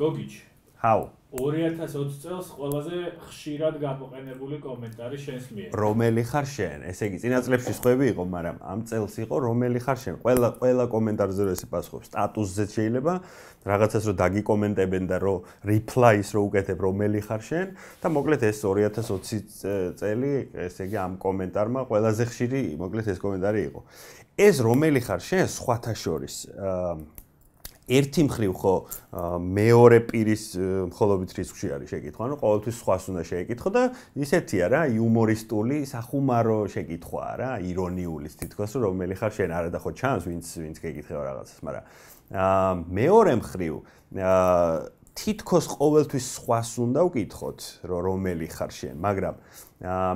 გოგიჩი ჰაუ 2020 წელს ყველაზე ხშირად გამოყენებული კომენტარი შენს მიერ. რომელი ხარ შენ? ესე იგი, წინა წლებში ხვევი იყო, მაგრამ ამ წელს იყო რომელი ხარ შენ? ყველა ყველა კომენტარზე რო ესე პასუხობ, სტატუსზე შეიძლება რაღაცას რო დაგიკომენტებენ და რო reply-ს რო უკეთებ, რომელი ხარ შენ? და მოკლედ ეს 2020 წელი, ესე იგი ამ კომენტარმა ყველაზე ხშირი მოკლედ ეს კომენტარი იყო. ეს რომელი ხარ შენ? სხვათა შორის აა ერთი მხრივ ხო მეორე პირის მხოლობით რისკში არის შეკითხვა, ანუ ყოველთვის სხვას უნდა შეეკითხო და ისეთია რა, იუმორისტული, სახუმარო შეკითხვა რა, ირონიული თითქოს, რომ მელი ხარ შენ არა და ხო ჩანს, ვინც ვინც გეკითხება რაღაცას, მაგრამ აა მეორე მხრივ აა თითქოს ყოველთვის სხვას უნდა ვკითხოთ, რომ რომელი ხარ შენ, მაგრამ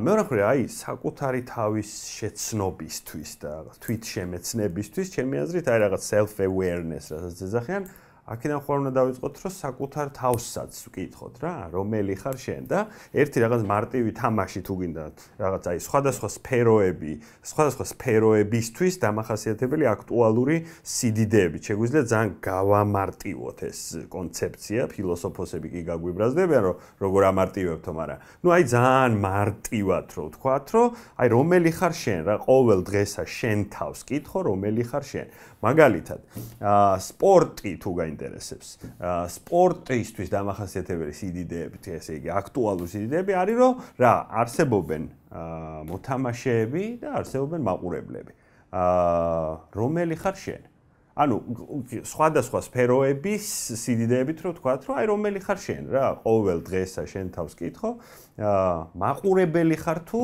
მეორე მხრივ აი საკუთარი თავის შეცნობისთვის და თვითშემეცნებისთვის, ჩემი აზრით, აი რაღაც self awareness, რასაც ეძახიან, აქედან ხوار უნდა დავიწყოთ, რომ საკუთარ თავსაც ვკითხოთ რა, რომელი ხარ შენ და ერთი რაღაც მარტივი თამაში თუ გინდა რაღაც აი სხვადასხვა სფეროები, სხვადასხვა სფეროებისთვის დამახასიათებელი აქტუალური სიდიდეები. შეგვიძლია ძალიან გავამარტივოთ ეს კონცეფცია, ფილოსოფოსები კი გაგვიბრაზდებიან, რომ როგორ ამარტივებთ, მაგრამ ნუ აი ძალიან მარტივად რო ვთქვათ, რომ აი რომელი ხარ შენ რა, ყოველ დღესა შენ თავს კითხო, რომელი ხარ შენ. მაგალითად, აა სპორტი თუ გინდა ინტერესებს. სპორტისტვის დამახასიათებელი სიდიდეები, ესე იგი, აქტუალური სიდიდეები არის რომ რა, არსებობენ მოთამაშეები და არსებობენ მაყურებლები. აა რომელი ხარ შენ? ანუ სხვადასხვა სფეროების სიდიდეებით რო ვთქვათ, რომ აი რომელი ხარ შენ რა, ყოველ დღესა შენ თავს კითხო, აა მაყურებელი ხარ თუ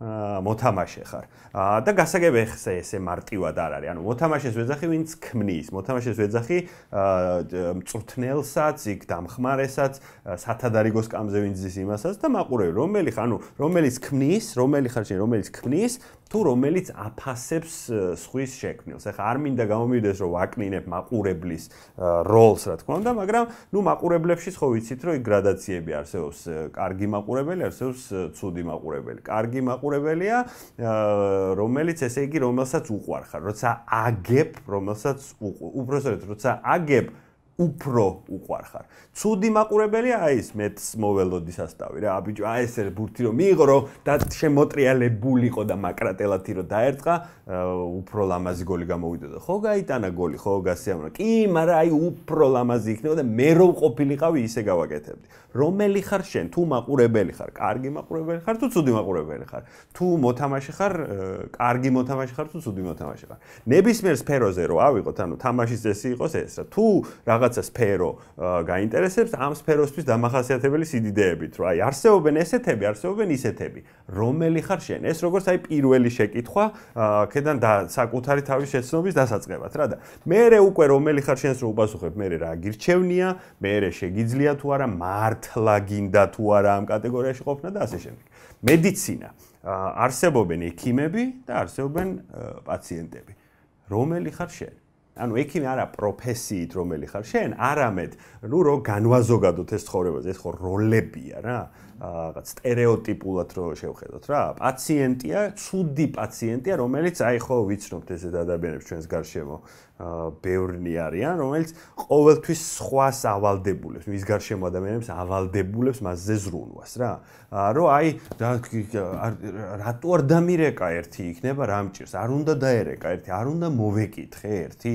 მოთამაშე ხარ. და გასაგებია ხსე ესე მარტივად არ არის. ანუ მოთამაშეს ვეძახი, ვინც ქმნის, მოთამაშეს ვეძახი მწვრთნელსაც, იქ დამხმარესაც, სათადარიგო სკამზე ვინც ზის იმასაც და მაყურებელი, რომელი ხარ, ანუ რომელიც ქმნის, რომელი ხარ შენ, რომელიც ქმნის, თუ რომელიც აფასებს სხვის შექმნილს. ეხლა არ მინდა გამომივიდეს, რომ ვაკნინებ მაყურებლის როლს, რა თქმა უნდა, მაგრამ ნუ მაყურებლებში ხო ვიცით, რომ იგი გრადაციები არსებობს, კარგი მაყურებელი არსებობს, ცუდი მაყურებელი. კარგი მაყ მაყურებელია, რომელიც ესე იგი, რომელსაც უყვარხარ, როცა აგებ, რომელსაც უყვარ. უბრალოდ, როცა აგებ უფრო უყარხარ. ცუდი მაყურებელია აი ეს მეც მოველოდისასტავი რა, ბიჭო, აი ესე ბურთი რომ მიიღო რომ და შემოტრიალებულიყო და მაკრატელათი რომ დაერწა, უფრო ლამაზი გოლი გამოვიდოდა. ხო გაიტანა გოლი, ხო გასიამოვნა. კი, მაგრამ აი უფრო ლამაზი იქნება და მე რო ყოფილიყავი ისე გავაკეთებდი. რომელი ხარ შენ? თუ მაყურებელი ხარ, კარგი მაყურებელი ხარ, თუ ცუდი მაყურებელი ხარ? თუ მოთამაშე ხარ, კარგი მოთამაშე ხარ, თუ ცუდი მოთამაშე ხარ? ნებისმიერ სფეროზე რო ავიღოთ, ანუ თამაშის წესი იყოს ეს რა. თუ რაღაც რაღაცა სფერო გაინტერესებს ამ სფეროსთვის დამახასიათებელი სიდიდეებით, რა. აი, არსებობენ ესეთები, არსებობენ ისეთები. რომელი ხარ შენ? ეს როგორც აი პირველი შეკითხვა, ხედან და საკუთარი თავის შეცნობის დასაწყებად, რა და მეერე უკვე რომელი ხარ შენს რო უპასუხებ, მეერე რა გირჩევნია, მეერე შეგიძლია თუ არა მართლა გინდა თუ არა ამ კატეგორიაში ყოფნა და ასე შემდეგ. მედიცინა. არსებობენ ექიმები და არსებობენ პაციენტები. რომელი ხარ შენ? ანუ ექიმი არა პროფესიით რომელი ხარ შენ არამედ ნუ რო განვაზოგადოთ ეს ცხოვრებაზე ეს ხო როლებია რა რაღაც стереოტიპულად რო შევხედოთ რა პაციენტია ცუდი პაციენტია რომელიც აი ხო ვიცნობთ ესეთ ადამიანებს ჩვენს გარშემო ბევრი არიან რომელიც ყოველთვის სხვას ავალდებულებს მის გარშემო ადამიანებს ავალდებულებს მასზე ზრუნვას რა რომ აი რატო არ დამირეკა ერთი იქნება რა მჭირს არ უნდა დაერეკა ერთი არ უნდა მოვეკითხე ერთი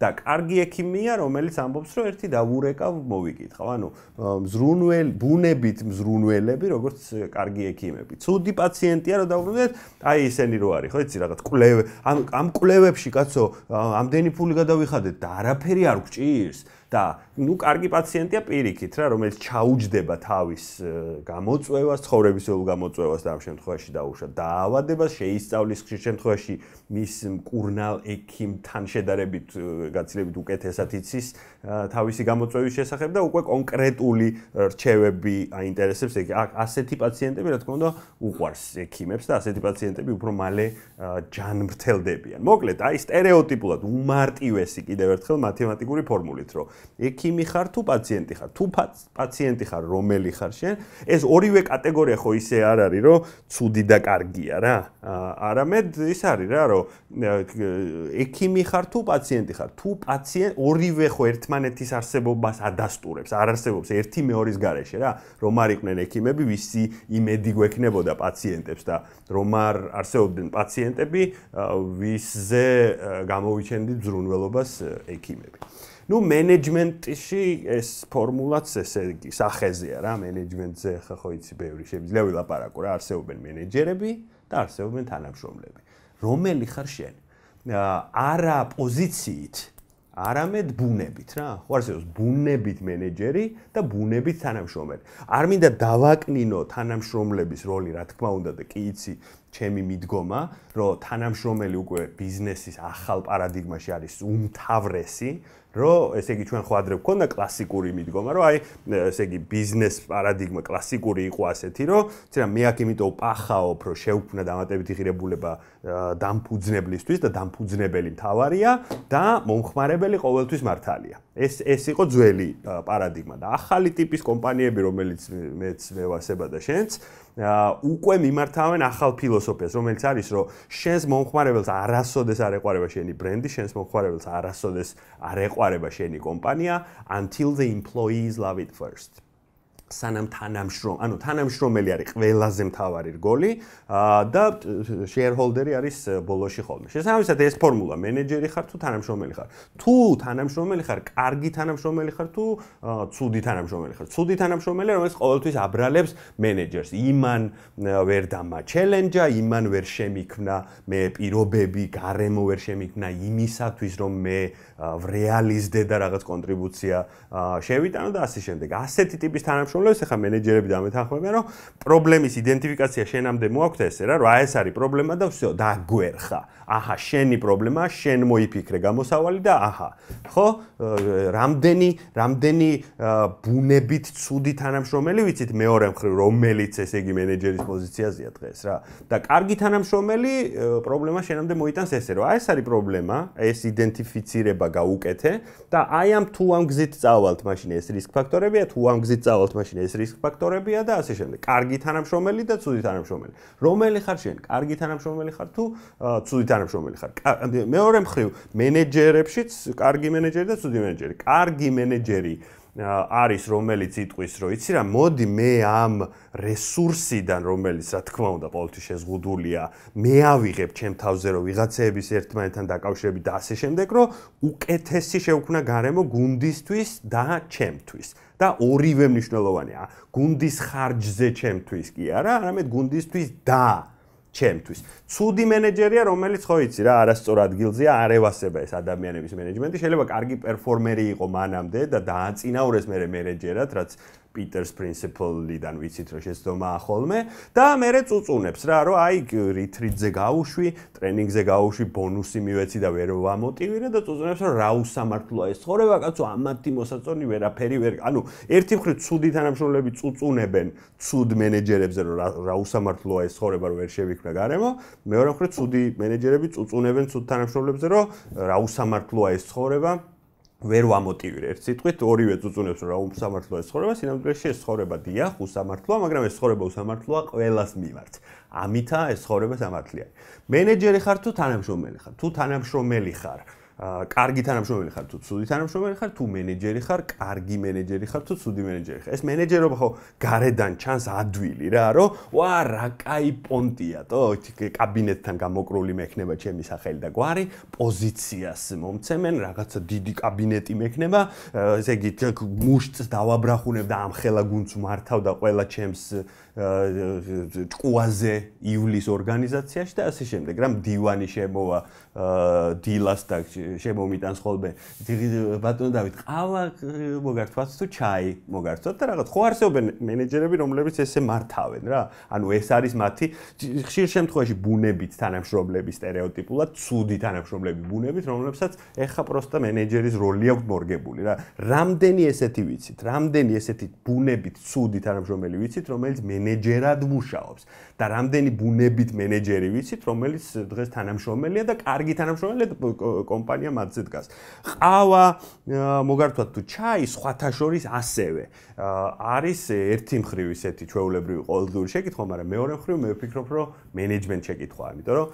და კარგი ექიმია, რომელიც ამბობს, რომ ერთი დაურეკა მოვიკითხავ. ანუ მზრუნველ ბუნებით მზრუნველები, როგორც კარგი ექიმები. ცუდი პაციენტია, რომ დავუნდეთ, აი ესენი რო არის, ხო იცი რაღაც კლევე. ან ამ კლევებში, კაცო, ამდენი ფული გადავიხადეთ და არაფერი არ გჭირს. და ну კარგი პაციენტია პირიქით რა რომელიც ჩაუჯდება თავის გამოწვევას, ცხოვრებისეულ გამოწვევას და ამ შემთხვევაში დაუშვა დაავადებას, შეისწავლის ხშირ შემთხვევაში მის კურნალ ექიმთან შედარებით გაცილებით უკეთესად იცის თავისი გამოწვევის შესახებ და უკვე კონკრეტული რჩევები აინტერესებს ეგ ასეთი პაციენტები რა თქმა უნდა უყვარს ექიმებს და ასეთი პაციენტები უფრო მალე ჯანმრთელდებიან მოკლედ აი стереოტიპულად უმარტივესი კიდევ ერთხელ მათემატიკური ფორმულით რომ ექიმი ხარ თუ პაციენტი ხარ თუ პაციენტი ხარ რომელი ხარ შენ ეს ორივე კატეგორია ხო ისე არ არის რომ ცუდი და კარგია რა არამედ ის არის რა რომ ექიმი ხარ თუ პაციენტი ხარ თუ პაციენტ ორივე ხო ერთმანეთის არსებობას ადასტურებს, არ არსებობს ერთი მეორის გარეშე რა, რომ არ იყვნენ ექიმები, ვისი იმედი გვექნებოდა პაციენტებს და რომ არ არსებობდნენ პაციენტები, ვისზე გამოვიჩენდით ზრუნველობას ექიმები. ну менеджментში ეს ფორმულაც ესე იგი სახეზეა რა მენეჯმენტზე ხა ხო იცი ბევრი შემიძლია ვილაპარაკო რა არსებობენ მენეჯერები და არსებობენ თანამშრომლები რომელი ხარ შენ არა პოზიციით, არამედ ბუნებით რა. ხო არსებობს ბუნებით მენეჯერი და ბუნებით თანამშრომელი. არ მინდა დავაკნინო თანამშრომლების როლი, რა თქმა უნდა და კი იცი, ჩემი მიდგომა, რომ თანამშრომელი უკვე ბიზნესის ახალ პარადიგმაში არის უმთავრესი, რო ესე იგი ჩვენ ხوادრებ გქონდა კლასიკური მიდგომა, რომ აი ესე იგი ბიზნეს პარადიგმა კლასიკური იყო ასეთი, რომ ცირა მე აქ იმიტომ პახაობ, რომ შევქმნა დამატებითი ღირებულება დამფუძნებლისთვის და დამფუძნებელი მთავარია და მომხმარებელი ყოველთვის მართალია. ეს ეს იყო ძველი პარადიგმა და ახალი ტიპის კომპანიები, რომელიც მეც მევასება და შენც, უკვე მიმართავენ ახალ ფილოსოფიას, რომელიც არის, რომ შენს მომხმარებელს არასოდეს არ ეყარება შენი ბრენდი, შენს მომხმარებელს არასოდეს არ ეყარება შენი კომპანია, until the employees love it first. სანამ თანამშრომ, ანუ თანამშრომელი არის ყველაზე მთავარი რგოლი და შეერჰოლდერი არის ბოლოში ხოლმე. შესაბამისად ეს ფორმულა მენეჯერი ხარ თუ თანამშრომელი ხარ? თუ თანამშრომელი ხარ, კარგი თანამშრომელი ხარ თუ ცუდი თანამშრომელი ხარ? ცუდი თანამშრომელი რომელიც ყოველთვის აბრალებს მენეჯერს, იმან ვერ დამა ჩელენჯა, იმან ვერ შემიქნა მე პირობები, გარემო ვერ შემიქნა იმისათვის რომ მე ვრეალიზდე და რაღაც კონტრიბუცია შევიტანო და ასე შემდეგ. ასეთი ტიპის თანამშრომელი პრობლემებს, ახლა მენეჯერები დამეთანხმებიან, რომ პრობლემის იდენტიფიკაცია შენამდე მოაქვთ ესე რა, რა ეს არის პრობლემა და всё, დაგვერხა. აჰა, შენი პრობლემაა, შენ მოიფიქრე გამოსავალი და აჰა. ხო? რამდენი, რამდენი ბუნებით ცუდი თანამშრომელი ვიცით მეორე მხრივ, რომელიც ესე იგი მენეჯერის პოზიციაზეა დღეს რა. და კარგი თანამშრომელი პრობლემა შენამდე მოიტანს ესე რა. ეს არის პრობლემა, ეს იდენტიფიცირება გაუკეთე და აი ამ თუ ამ გზით წავალთ, მაშინ ეს რისკ ფაქტორებია, თუ ამ გზით წავალთ, მაშინ ეს რისკ ფაქტორებია და ასე შემდეგ. კარგი თანამშრომელი და ცუდი თანამშრომელი. რომელი ხარ შენ? კარგი თანამშრომელი ხარ თუ ცუდი თანამშრომელი ხარ? მეორე მხრივ, მენეჯერებშიც კარგი მენეჯერი და ცუდი მენეჯერი. კარგი მენეჯერი არის რომელიც იტყვის რომ იცი რა მოდი მე ამ რესურსიდან რომელიც რა თქმა უნდა ყოველთვის შეზღუდულია მე ავიღებ ჩემ თავზე რომ ვიღაცეების ერთმანეთთან დაკავშირები და ასე შემდეგ რომ უკეთესი შევქნა გარემო გუნდისთვის და ჩემთვის და ორივე მნიშვნელოვანია გუნდის ხარჯზე ჩემთვის კი არა არამედ გუნდისთვის და ჩემთვის. ცუდი მენეჯერია, რომელიც ხო იცი რა, არასწორ ადგილზეა, არევასება ეს ადამიანების მენეჯმენტი. შეიძლება კარგი პერფორმერი იყო მანამდე და დააწინაურეს მე მენეჯერად, რაც პიტერს პრინციპლიდან ვიცით რომ შეცდომაა ხოლმე და მე რე წუწუნებს რა რომ აი რიტრიტზე გავუშვი, ტრენინგზე გავუშვი, ბონუსი მივეცი და ვერ ვამოტივირე და წუწუნებს რომ რა უსამართლოა ეს ხორევა კაცო ამათი მოსაწონი ვერაფერი ვერ ანუ ერთი მხრივ ცუდი თანამშრომლები წუწუნებენ ცუდ მენეჯერებზე რომ რა უსამართლოა ეს ხორევა რომ ვერ შევიქნა გარემო მეორე მხრივ ცუდი მენეჯერები წუწუნებენ ცუდ თანამშრომლებზე რომ რა უსამართლოა ეს ხორევა ვერ ვამოტივირე ერთ სიტყვით ორივე ძუძუნებს რა უსამართლოა ეს ცხოვრება სინამდვილეში ეს ცხოვრება დიახ უსამართლოა მაგრამ ეს ცხოვრება უსამართლოა ყველას მიმართ ამითა ეს ცხოვრება სამართლიანია მენეჯერი ხარ თუ თანამშრომელი ხარ თუ თანამშრომელი ხარ კარგი თანამშრომელი ხარ თუ ცუდი თანამშრომელი ხარ თუ მენეჯერი ხარ კარგი მენეჯერი ხარ თუ ცუდი მენეჯერი ხარ ეს მენეჯერობა ხო გარედან ჩანს ადვილი რა რომ ვა რა кай პონტია თო კაბინეტთან გამოკრული მექნება ჩემი სახელი და გვარი პოზიციას მომცემენ რაღაცა დიდი კაბინეტი მექნება ესე იგი მუშტს დავაბრახუნებ და ამ ხელა გუნც მართავ და ყველა ჩემს ჭკუაზე ივლის ორგანიზაციაში და ასე შემდეგ რა დივანი შემოვა დილას და შემომიტანს ხოლმე ბატონო დავით ყავა მოგართვათ თუ ჩაი მოგართვათ და რაღაც ხო არსებენ მენეჯერები რომლებიც ესე მართავენ რა ანუ ეს არის მათი ხშირ შემთხვევაში ბუნებით თანამშრომლების стереოტიპულად ცუდი თანამშრომლები ბუნებით რომლებსაც ეხა პროსტა მენეჯერის როლი აქვს მორგებული რა რამდენი ესეთი ვიცით რამდენი ესეთი ბუნებით ცუდი თანამშრომელი ვიცით რომელიც მენეჯერად მუშაობს და რამდენი ბუნებით მენეჯერი ვიცით, რომელიც დღეს თანამშრომელია და კარგი თანამშრომელია კომპანია მათზე დგას. ყავა, მოგარცვათ თუ ჩაი, სხვათაშორის ასევე. არის ერთი მხრივ ისეთი ჩვეულებრივი ყოველდღიური შეკითხვა, მაგრამ მეორე მხრივ მე ვფიქრობ, რომ მენეჯმენტ შეკითხვაა, იმიტომ რომ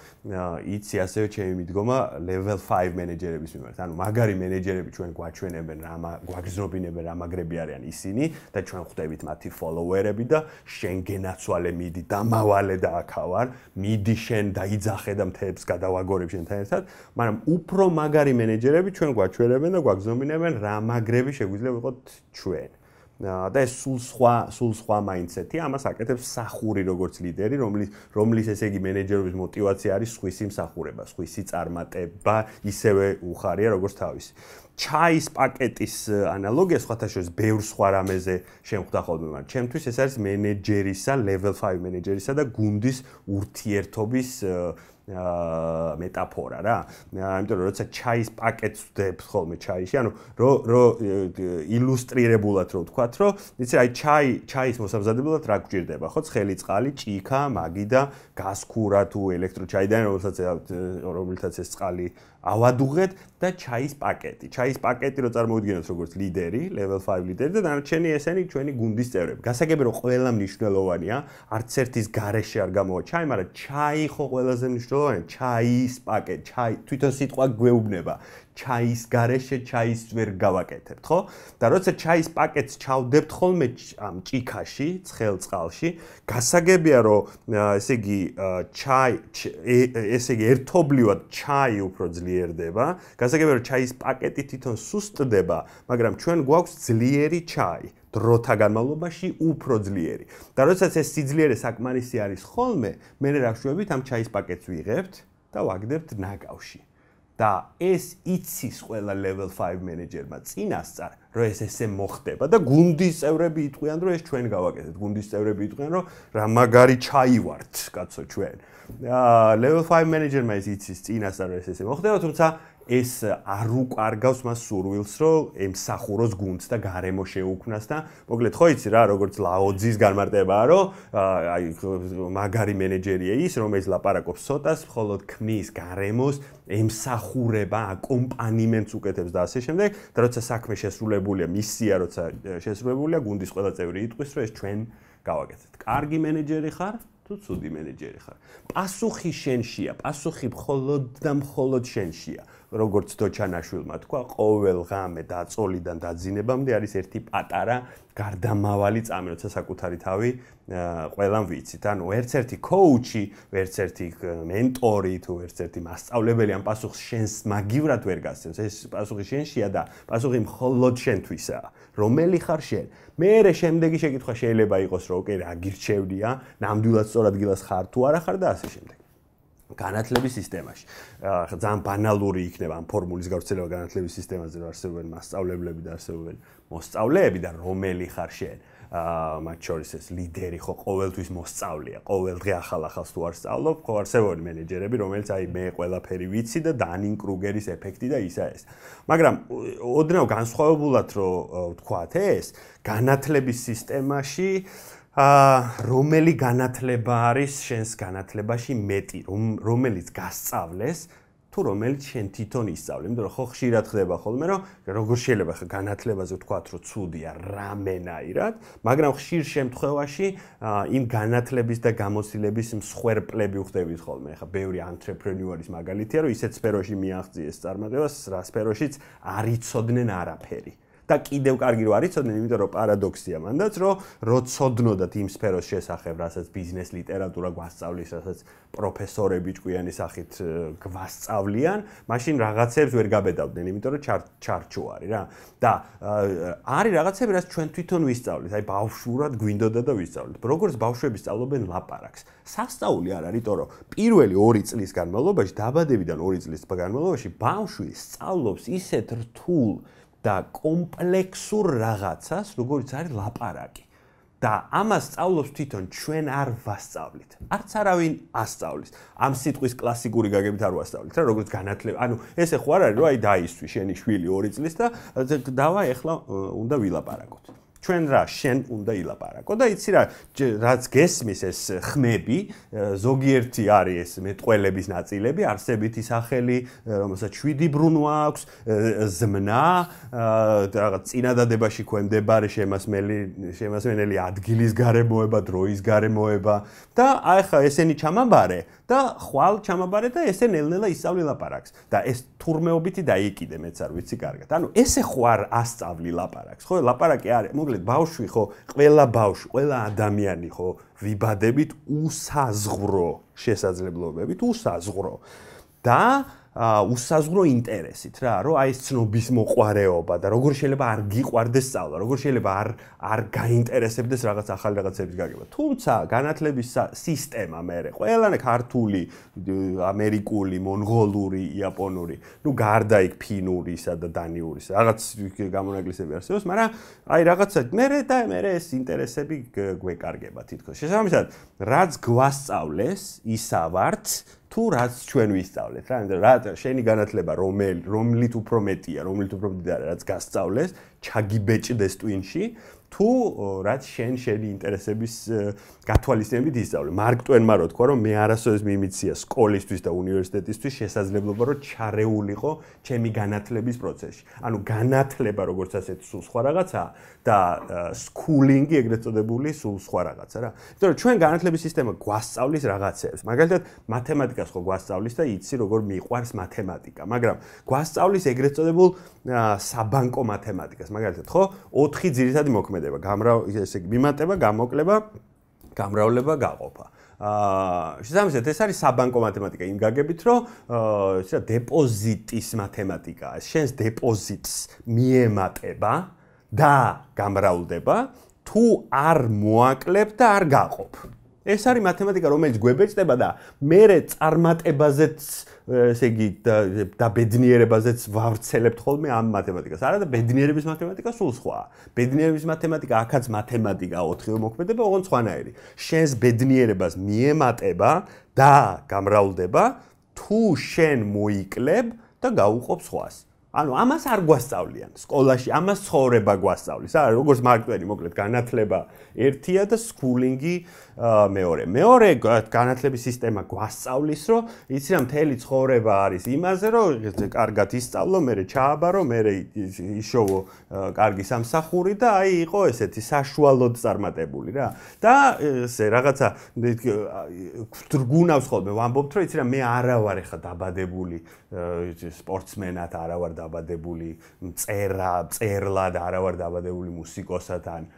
იცი ასევე ჩემი მიდგომა level 5 მენეჯერების მიმართ. ანუ მაგარი მენეჯერები ჩვენ გვაჩვენებენ, რამა გვაგზნობინებენ, რამაგრები არიან ისინი და ჩვენ ხვდებით მათი ფოლოუერები და შენ გენაცვალე მიდი და მაგ მრგვალე და ახავარ, მიდი შენ დაიძახე და მთებს გადავაგორებ შენთან ერთად, მაგრამ უფრო მაგარი მენეჯერები ჩვენ გვაჩვენებენ და გვაგზავნებენ რა მაგრები შეგვიძლია ვიყოთ ჩვენ. და ეს სულ სხვა სულ სხვა მაინდსეთი ამას აკეთებს სახური როგორც ლიდერი რომლის რომლის ესე იგი მენეჯერობის мотиваცია არის სხვის იმსახურება სხვის წარმატება ისევე უხარია როგორც თავისი ჩაის პაკეტის ანალოგია სხვათაშორის ბევრ სხვა რამეზე შევხვდა ხოლმე მაგრამ ჩემთვის ეს არის მენეჯერისა level 5 მენეჯერისა და გუნდის ურთიერთობის მეტაფორა რა. ამიტომ როცა ჩაის პაკეტს ვდებ ხოლმე ჩაიში, ანუ რო რო ილუსტრირებულად რო ვთქვა, რომ იცი რა ჩაი ჩაის მოსამზადებლად რა გვჭირდება, ხო? ცხელი წყალი, ჭიქა, მაგი და გასქურა თუ ელექტროჩაიდან, რომელსაც რომელთაც ეს წყალი ავადუღეთ და ჩაის პაკეტი. ჩაის პაკეტი რო წარმოვიდგინოთ როგორც ლიდერი, level 5 ლიდერი და დანარჩენი ესენი ჩვენი გუნდის წევრები. გასაგები რომ ყველა მნიშვნელოვანია, არც ერთის გარეშე არ გამოვა ჩაი, მაგრამ ჩაი ხო ყველაზე მნიშვნელოვანია, ჩაის პაკეტი, ჩაი თვითონ სიტყვა გვეუბნება. ჩაის გარეშე ჩაის ვერ გავაკეთებთ, ხო? და როცა ჩაის პაკეტს ჩავდებთ ხოლმე ამ ჭიქაში, ცხელ წყალში, გასაგებია, რომ ესე იგი ჩაი ესე იგი ერთობლივად ჩაი უფრო ძლიერდება. გასაგებია, რომ ჩაის პაკეტი თვითონ სუსტდება, მაგრამ ჩვენ გვაქვს ძლიერი ჩაი. დროთა განმავლობაში უფრო ძლიერი. და როდესაც ეს სიძლიერე საკმარისი არის ხოლმე, მე რა შევებით ამ ჩაის პაკეტს ვიღებთ და ვაგდებთ ნაკავში. და ეს იცის ყველა level 5 მენეჯერმა წინასწარ რომ ეს ესე მოხდება და გუნდის წევრები იტყვიან რომ ეს ჩვენ გავაკეთეთ გუნდის წევრები იტყვიან რომ რა მაგარი ჩაივართ კაცო ჩვენ level 5 მენეჯერმა ის იცის წინასწარ რომ ეს ესე მოხდება თუმცა ეს არ უკარგავს მას სურვილს, რომ ემსახუროს გუნდს და გარემო შეუქმნას და მოკლედ ხო იცი რა, როგორც ლაოძის განმარტებაა, რომ აი მაგარი მენეჯერია ის, რომელიც ლაპარაკობს ცოტას, ხოლო ქმნის გარემოს, ემსახურება, აკომპანიმენტს უკეთებს და ასე შემდეგ, და როცა საქმე შესრულებულია, მისია როცა შესრულებულია, გუნდის ყველა წევრი იტყვის, რომ ეს ჩვენ გავაკეთეთ. კარგი მენეჯერი ხარ? თუ ცუდი მენეჯერი ხარ. პასუხი შენშია, პასუხი მხოლოდ და მხოლოდ შენშია. როგორც დოჩანაშვილმა თქვა, ყოველ ღამე დაწოლიდან დაძინებამდე არის ერთი პატარა გარდამავალი წამი, როცა საკუთარი თავი ყველამ ვიცით. ანუ ერთ ერთი კოუჩი, ერთ ერთი მენტორი თუ ერთ ერთი მასწავლებელი ამ პასუხს შენს მაგივრად ვერ გასცემს. ეს პასუხი შენშია და პასუხი მხოლოდ შენთვისაა. რომელი ხარ შენ? მეერე შემდეგი შეკითხვა შეიძლება იყოს რომ, ოკეი, რა გირჩევდია? ნამდვილად სწორ ადგილას ხარ თუ არა ხარ და ასე შემდეგ. განათლების სისტემაში. ძალიან ბანალური იქნება ამ ფორმულის გავრცელება განათლების სისტემაზე, რომ არსებობენ მასშტაბლებები და არსებობენ მოსწავლეები და რომელი ხარ შეიძლება ა მათ შორის ეს ლიდერი ხო ყოველთვის მოსწავლეა, ყოველდღე ახალ ახალს თუ არ სწავლობ, ხო არსებობენ მენეჯერები, რომელიც აი მე ყველაფერი ვიცი და დანინ კრუგერის ეფექტი და ისა ეს. მაგრამ ოდნავ განსხვავებულად რო ვთქვათ ეს, განათლების სისტემაში აა ა რომელი განათლება არის შენს განათლებაში მეტი რომ რომელიც გასწავლეს თუ რომელიც შენ თვითონ ისწავლე იმიტომ რომ ხო ხშირად ხდება ხოლმე რომ როგორ შეიძლება ხა განათლებაზე ვთქვათ რომ ცუდია რამენაირად მაგრამ ხშირ შემთხვევაში იმ განათლების და გამოცდილების მსხვერპლები ხდებით ხოლმე ხა ბევრი ანტრეპრენიორის მაგალითია რომ ისეთ სფეროში მიაღწიეს წარმატებას რა სფეროშიც არიწოდნენ არაფერი და კიდევ კარგი რო არის ცოდნა, იმიტომ რომ პარადოქსია მანდაც, რომ რო ცოდნოდათ იმ სფეროს შესახებ, რასაც ბიზნეს ლიტერატურა გვასწავლის, რასაც პროფესორები ჭკვიანი სახით გვასწავლიან, მაშინ რაღაცებს ვერ გაბედავდნენ, იმიტომ რომ ჩარჩო არის რა. და არის რაღაცები, რასაც ჩვენ თვითონ ვისწავლით, აი ბავშვურად გვინდოდა და ვისწავლით. როგორც ბავშვები სწავლობენ ლაპარაკს. სასწაული არ არის, თორემ პირველი 2 წლის განმავლობაში, დაბადებიდან 2 წლის განმავლობაში ბავშვი სწავლობს ისეთ რთულ და კომპლექსურ რაღაცას, როგორც არის ლაპარაკი. და ამას სწავლობთ თვითონ ჩვენ არ ვასწავლით. არც არავინ ასწავლის. ამ სიტყვის კლასიკური გაგებით არ ვასწავლით რა, როგორც განათლება. ანუ ესე ხო არ არის, რომ აი დაისვი შენი შვილი 2 წლის და დავა ეხლა უნდა ვილაპარაკოთ. ჩვენ რა შენ უნდა ილაპარაკო და იცი რა რაც გესმის ეს ხმები ზოგიერთი არის ეს მეტყველების ნაწილები არსებითი სახელი რომელსაც შვიდი ბრუნვა აქვს ზმნა რაღაც წინადადებაში ქვემდებარე შემასმელი შემასმენელი ადგილის გარემოება დროის გარემოება და აი ხა ესენი ჩამაბარე და ხვალ ჩამაბარე და ესენ ელნელა ისწავლი ლაპარაკს და ეს თურმეობიტი დაიკიდე მეც არ ვიცი კარგად ანუ ესე ხوار ასწავლი ლაპარაკს ხო ლაპარაკი არის შეგვიძლია ბავშვი ხო, ყველა ბავშვი, ყველა ადამიანი ხო, ვიბადებით უსაზღრო შესაძლებლობებით, უსაზღრო. და აა უსაზღრო ინტერესით რა, რომ აი ეს ცნობის მოყარეობა და როგორ შეიძლება არ გიყვარდეს სწავლა, როგორ შეიძლება არ არ გაინტერესებდეს რაღაც ახალი რაღაცების გაგება. თუმცა განათლების სისტემა მეરે ყველანე ქართული, ამერიკული, მონღოლური, იაპონური, ну გარდა იქ ფინურისა და დანიურისა, რაღაც გამონაკლისები არსებობს, მაგრამ აი რაღაცა მეરે და მეરે ეს ინტერესები გვეკარგება თითქოს. შესაბამისად, რაც გვასწავლეს, ისა ვართ თუ რაც ჩვენ ვისწავლეთ რა, ანუ რა შენი განათლება რომელი რომლით უფრო მეტია, რომლით უფრო მდიდარია, რაც გასწავლეს, ჩაგიბეჭდეს ტვინში თუ რაც შენ შენი ინტერესების გათვალისწინებით ისწავლე. მარკ ტვენმა რო თქვა რომ მე არასოდეს მიმიცია სკოლისთვის და უნივერსიტეტისთვის შესაძლებლობა რომ ჩარეულიყო ჩემი განათლების პროცესში. ანუ განათლება როგორც ასეთ სულ სხვა რაღაცა და სკულინგი ეგრეთ წოდებული სულ სხვა რაღაცა რა. იმიტომ რომ ჩვენ განათლების სისტემა გვასწავლის რაღაცებს. მაგალითად მათემატიკას ხო გვასწავლის და იცი როგორ მიყვარს მათემატიკა, მაგრამ გვასწავლის ეგრეთ წოდებულ საბანკო მათემატიკას. მაგალითად, ხო, 4 ძირითადი მოქმედება, გამრავ ესე იგი, მიმატება, გამოკლება, გამრავლება, გაყოფა. აა, შესაძლოა ეს არის საბანკო მათემატიკა იმ გაგებით, რომ აა, შეიძლება დეპოზიტის მათემატიკა, შენს დეპოზიტს მიემატება და გამრავლდება, თუ არ მოაკლებ და არ გაყოფ. ეს არის მათემატიკა, რომელიც გვებეჭდება და მეરે წარმატებაზეც, ესე იგი, და ბედნიერებაზეც ვავრცელებთ ხოლმე ამ მათემატიკას. არა და ბედნიერების მათემატიკა სულ სხვაა. ბედნიერების მათემატიკა ახაც მათემატიკა 4-ი მოქმედება, ოღონდ სხვანაირი. შენს ბედნიერებას მიემატება და გამრავლდება თუ შენ მოიკლებ და გაუყობ სხვას. ანუ ამას არ გვასწავლიან სკოლაში, ამას ცხოვრება გვასწავლის. არა, როგორც მარკ ტვენი მოკლედ განათლება ერთია და სკულინგი მეორე მეორე განათლების სისტემა გვასწავლის რომ იცი რა მთელი ცხოვრება არის იმაზე რომ კარგად ისწავლო მე ჩააბარო მე იშოვო კარგი სამსახური და აი იყო ესეთი საშუალოდ წარმატებული რა და ესე რაღაცა გრგუნავს ხოლმე ვამბობთ რომ იცი რა მე არა ვარ ხა დაბადებული სპორტსმენად არა ვარ დაბადებული წერა წერლად არა ვარ დაბადებული მუსიკოსად ან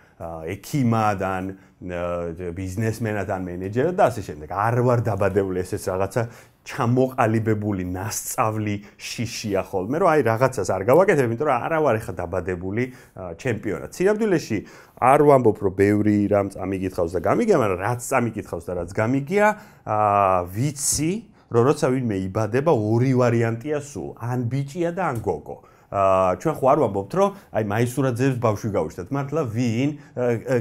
ექიმადან ბიზნესმენადან მენეჯერად და ასე შემდეგ. არ ვარ დაბადებული ესეც რაღაცა ჩამოყალიბებული ნასწავლი შიშია ხოლმე, რომ აი რაღაცას არ გავაკეთებ, იმიტომ რომ არა ვარ ხა დაბადებული ჩემპიონად. სინამდვილეში არ ვამბობ, რომ ბევრი რამ წამიგითხავს და გამიგია, მაგრამ რაც წამიგითხავს და რაც გამიგია, აა ვიცი რო როცა ვინმე იბადება ორი ვარიანტია სულ ან ბიჭია და ან გოგო. ჩვენ ხო არ ვამბობთ, რომ აი მაისურაძეებს ბავშვი გაუჩნდათ, მართლა ვინ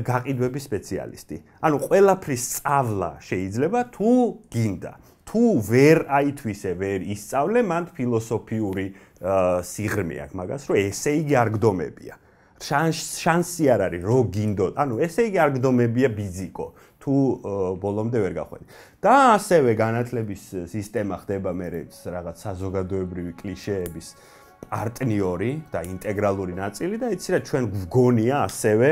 გაყიდვები სპეციალისტი. ანუ ყველაფრის სწავლა შეიძლება თუ გინდა. თუ ვერ აითვისე, ვერ ისწავლე მანდ ფილოსოფიური სიღრმე აქვს მაგას, რომ ესე იგი არ გდომებია. შანსი არ არის, რომ გინდო. ანუ ესე იგი არ გდომებია ბიზიკო. თუ ბოლომდე ვერ გახვედი. და ასევე განათლების სისტემა ხდება მე რაღაც საზოგადოებრივი კლიშეების აა პარტნიორი და ინტეგრალური ნაწილი და იცი რა ჩვენ გვგონია ასევე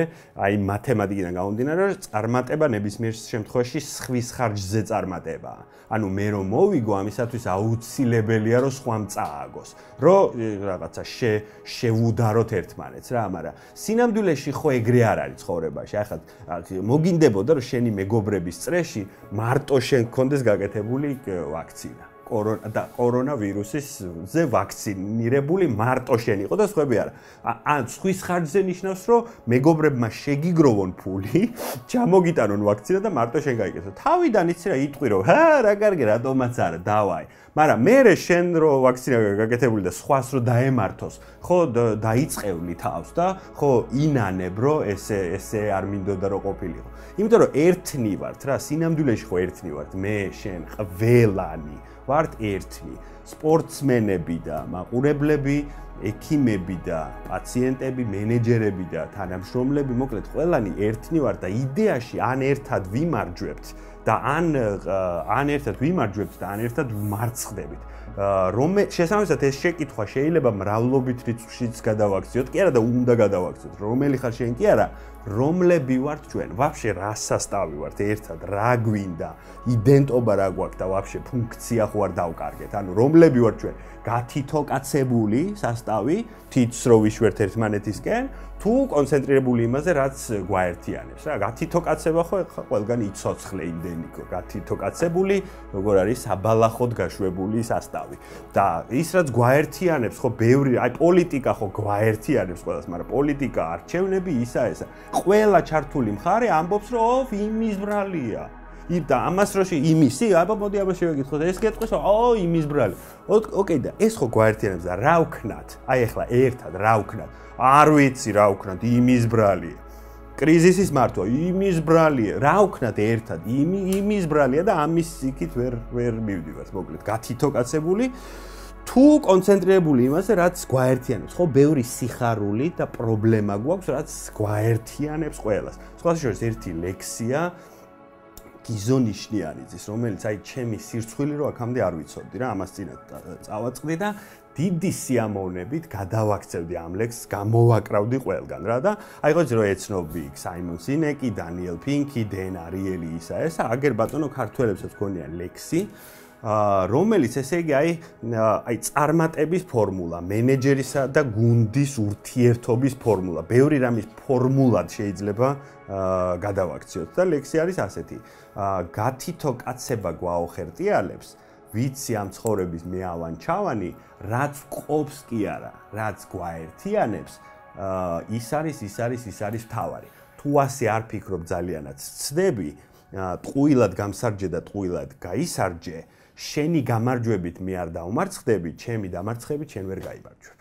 აი მათემატიკიდან გამომდინარე რომ წარმატება ნებისმიერ შემთხვევაში სხვის ხარჯზე წარმატება. ანუ მე რომ მოვიგო ამისათვის აუცილებელია რომ სხვამ წააგოს, რომ რაღაცა შე შევუდაროთ ერთმანეთს რა, მაგრამ სინამდვილეში ხო ეგრე არ არის ცხოვრებაში. აი ხათ მოგინდებოდა რომ შენი მეგობრების წრეში მარტო შენ გქონდეს გაკეთებული ვაქცინა. და კორონავირუსის ზე ვაქცინირებული მარტო შენ იყო და სხვაები არა. ან სხვის ხარჯზე ნიშნავს, რომ მეგობრებმა შეგიგროვონ ფული, ჩამოგიტანონ ვაქცინა და მარტო შენ გაიგეთო. თავიდან იცი რა იტყვირო. ჰა, რა კარგი, რატომაც არა, დავაი. მაგრამ მე შენ რო ვაქცინა გაგეთებული და სხვას რო დაემართოს, ხო დაიწყევლი თავს და ხო ინანებ რო ესე ესე არ მინდოდა რო ყოფილიყო. იმიტომ რომ ერთნი ვართ რა, სინამდვილეში ხო ერთნი ვართ მე, შენ, ყველანი. ვართ ერთი სპორტსმენები და მაყურებლები ექიმები და პაციენტები, მენეჯერები და თანამშრომლები, მოკლედ ყველანი ერთნი ვართ და იდეაში ან ერთად ვიმარჯვებთ და ან ან ერთად ვიმარჯვებთ და ან ერთად ვმარცხდებით. რომ შესაბამისად ეს შეკითხვა შეიძლება მრავლობით რიცხვშიც გადავაქციოთ, კი არა და უნდა გადავაქციოთ. რომელი ხარ შენ კი არა? რომლები ვართ ჩვენ? ვაფშე რასასტავი ვართ ერთად? რა გვინდა? იდენტობა რა გვაქვს და ვაფშე ფუნქცია ხო არ დავკარგეთ? ანუ რომლები ვართ ჩვენ? გათითოკაცებული სასტავი, თვითს რო ვიშვერთ ერთმანეთისკენ, თუ კონცენტრირებული იმაზე, რაც გვაერთიანებს, რა? გათითოკაცება ხო ყველგან იცოცხლე იმდენი გათითოკაცებული, როგორ არის საბალახოდ გაშვებული სასტავი. და ის რაც გვაერთიანებს, ხო, ბევრი, აი პოლიტიკა ხო გვაერთიანებს ყველას, მაგრამ პოლიტიკა არჩევნები ისაა ესა ყველა ჩართული მხარე ამბობს რომ იმის ბრალია და ამას როში იმისი აბა მოდი აბა შევეკითხოთ ეს გეტყვის ო იმის ბრალი ოკეი და ეს ხო გვაერთიანებს და რა ვქნათ აი ახლა ერთად რა ვქნათ არ ვიცი რა ვქნათ იმის ბრალი კრიზისის მართვა იმის ბრალი რა ვქნათ ერთად იმის ბრალია და ამის იქით ვერ ვერ მივდივართ მოკლედ გათითო კაცებული თუ კონცენტრირებული იმასე რაც გვაერთიანებს ხო ბევრი სიხარული და პრობლემა გვაქვს რაც გვაერთიანებს ყველას სხვა შორის ერთი ლექსია გიზონიშნიანიძის რომელიც აი ჩემი სირცხვილი რო აქამდე არ ვიცოდი რა ამას წინათ წავაწყდი და დიდი სიამოვნებით გადავაქცევდი ამ ლექსს გამოვაკრავდი ყველგან რა და აი ხო ძრო ეცნობი საიმონ სინეკი დანიელ პინკი დენარიელი ისა ესა აგერ ბატონო ქართველებსაც გონიან ლექსი რომელიც ესე იგი აი აი წარმატების ფორმულა, მენეჯერისა და გუნდის ურთიერთობის ფორმულა. ბევრი რამის ფორმულად შეიძლება გადავაქციოთ და ლექსი არის ასეთი. გათითო კაცება გვაოხერტიალებს, ვიცი ამ ცხოვრების მეავან ჩავანი, რაც ყობს კი არა, რაც გვაერთიანებს, ის არის, ის არის, ის არის თავი. თუ ასე არ ფიქრობ ძალიანაც, ცდები ტყუილად გამსარჯე და ტყუილად გაისარჯე. შენი გამარჯვებით მე არ დავმარცხდები, ჩემი დამარცხებით შენ ვერ გაიმარჯვე.